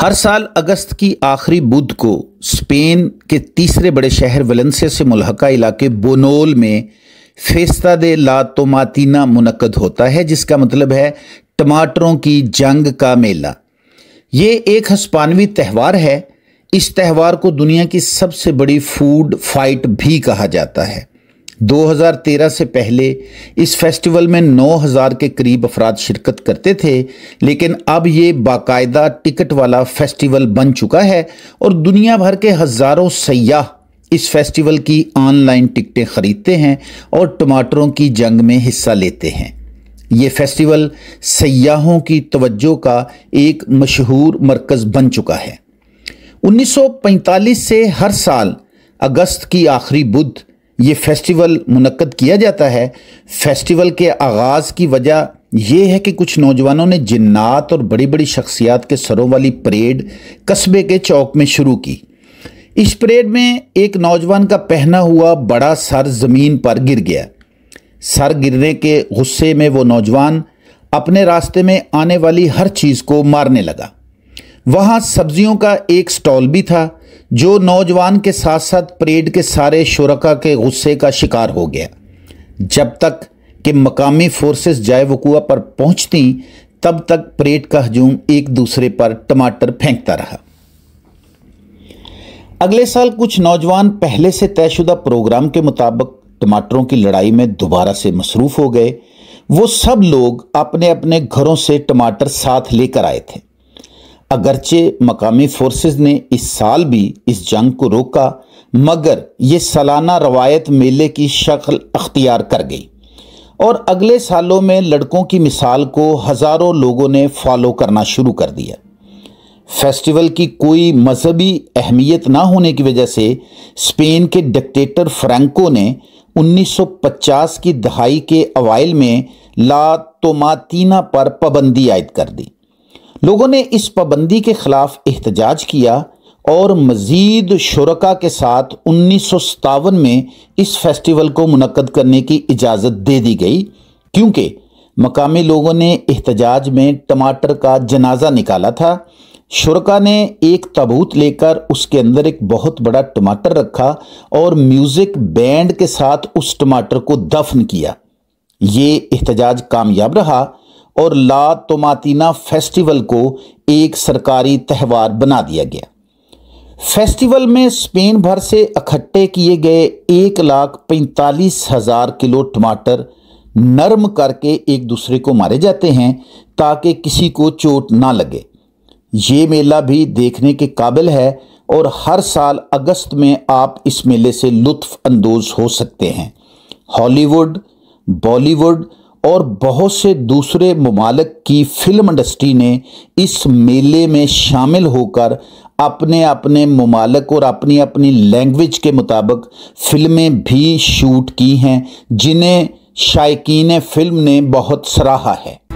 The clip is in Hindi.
हर साल अगस्त की आखिरी बुध को स्पेन के तीसरे बड़े शहर वलेंसिया से मुलहका इलाके बोनोल में फेस्ता दे ला तोमातीना मुनद होता है जिसका मतलब है टमाटरों की जंग का मेला ये एक हस्पानवी त्यौहार है इस त्यौहार को दुनिया की सबसे बड़ी फूड फाइट भी कहा जाता है 2013 से पहले इस फेस्टिवल में 9000 के करीब अफराद शिरकत करते थे लेकिन अब ये बाकायदा टिकट वाला फेस्टिवल बन चुका है और दुनिया भर के हज़ारों सयाह इस फेस्टिवल की ऑनलाइन टिकटें ख़रीदते हैं और टमाटरों की जंग में हिस्सा लेते हैं ये फेस्टिवल सयाहों की तवज्जो का एक मशहूर मरकज़ बन चुका है 1945 से हर साल अगस्त की आखिरी बुध ये फेस्टिवल मुनक़द किया जाता है फेस्टिवल के आगाज़ की वजह यह है कि कुछ नौजवानों ने जिन्नात और बड़ी बड़ी शख्सियात के सरों वाली परेड कस्बे के चौक में शुरू की इस परेड में एक नौजवान का पहना हुआ बड़ा सर ज़मीन पर गिर गया सर गिरने के गुस्से में वो नौजवान अपने रास्ते में आने वाली हर चीज़ को मारने लगा वहाँ सब्जियों का एक स्टॉल भी था जो नौजवान के साथ साथ परेड के सारे शुरा के गुस्से का शिकार हो गया जब तक कि मकामी फोर्सेस जाए वकूआ पर पहुंचती तब तक परेड का हजूम एक दूसरे पर टमाटर फेंकता रहा अगले साल कुछ नौजवान पहले से तयशुदा प्रोग्राम के मुताबिक टमाटरों की लड़ाई में दोबारा से मसरूफ़ हो गए वो सब लोग अपने अपने घरों से टमाटर साथ लेकर आए थे अगरचे मकामी फोर्सेस ने इस साल भी इस जंग को रोका मगर ये सालाना रवायत मेले की शक्ल अख्तियार कर गई और अगले सालों में लड़कों की मिसाल को हज़ारों लोगों ने फॉलो करना शुरू कर दिया फेस्टिवल की कोई मजहबी अहमियत ना होने की वजह से स्पेन के डिक्टेटर फ्रैंको ने 1950 की दहाई के अवाइल में ला तोमातीना पर पाबंदी आयद कर दी लोगों ने इस पाबंदी के खिलाफ एहतजाज किया और मज़ीद शुरा के साथ उन्नीस में इस फेस्टिवल को मनद करने की इजाज़त दे दी गई क्योंकि मकामी लोगों ने एहतजाज में टमाटर का जनाजा निकाला था शुरा ने एक तबूत लेकर उसके अंदर एक बहुत बड़ा टमाटर रखा और म्यूज़िक बैंड के साथ उस टमाटर को दफन किया ये एहतजाज कामयाब रहा और ला तोमातीना फेस्टिवल को एक सरकारी त्यौहार बना दिया गया फेस्टिवल में स्पेन भर से इकट्ठे किए गए एक लाख पैंतालीस हज़ार किलो टमाटर नर्म करके एक दूसरे को मारे जाते हैं ताकि किसी को चोट ना लगे ये मेला भी देखने के काबिल है और हर साल अगस्त में आप इस मेले से लुत्फ़ अंदोज़ हो सकते हैं हॉलीवुड बॉलीवुड और बहुत से दूसरे ममालक की फिल्म इंडस्ट्री ने इस मेले में शामिल होकर अपने अपने ममालक और अपनी अपनी लैंग्वेज के मुताबिक फिल्में भी शूट की हैं जिन्हें शायकीन फ़िल्म ने बहुत सराहा है